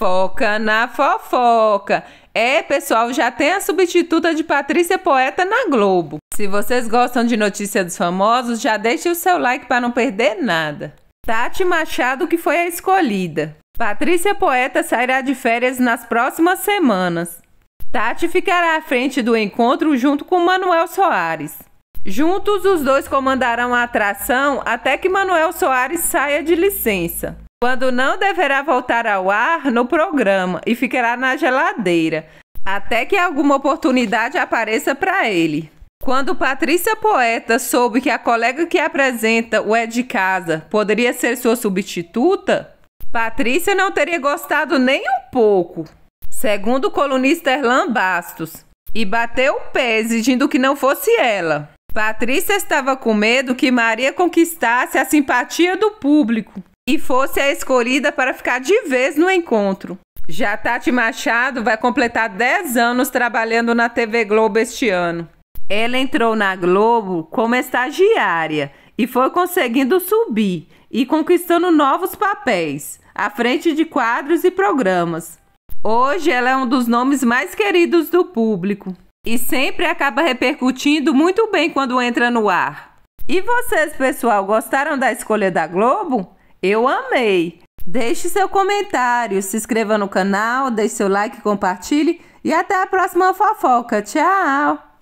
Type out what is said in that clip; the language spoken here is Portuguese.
Foca na fofoca. É, pessoal, já tem a substituta de Patrícia Poeta na Globo. Se vocês gostam de notícias dos famosos, já deixe o seu like para não perder nada. Tati Machado que foi a escolhida. Patrícia Poeta sairá de férias nas próximas semanas. Tati ficará à frente do encontro junto com Manuel Soares. Juntos os dois comandarão a atração até que Manuel Soares saia de licença quando não deverá voltar ao ar no programa e ficará na geladeira, até que alguma oportunidade apareça para ele. Quando Patrícia Poeta soube que a colega que apresenta o É de Casa poderia ser sua substituta, Patrícia não teria gostado nem um pouco, segundo o colunista Erlan Bastos, e bateu o pé exigindo que não fosse ela. Patrícia estava com medo que Maria conquistasse a simpatia do público e fosse a escolhida para ficar de vez no encontro. Já Tati Machado vai completar 10 anos trabalhando na TV Globo este ano. Ela entrou na Globo como estagiária e foi conseguindo subir e conquistando novos papéis à frente de quadros e programas. Hoje ela é um dos nomes mais queridos do público e sempre acaba repercutindo muito bem quando entra no ar. E vocês, pessoal, gostaram da escolha da Globo? Eu amei! Deixe seu comentário, se inscreva no canal, deixe seu like, compartilhe e até a próxima fofoca. Tchau!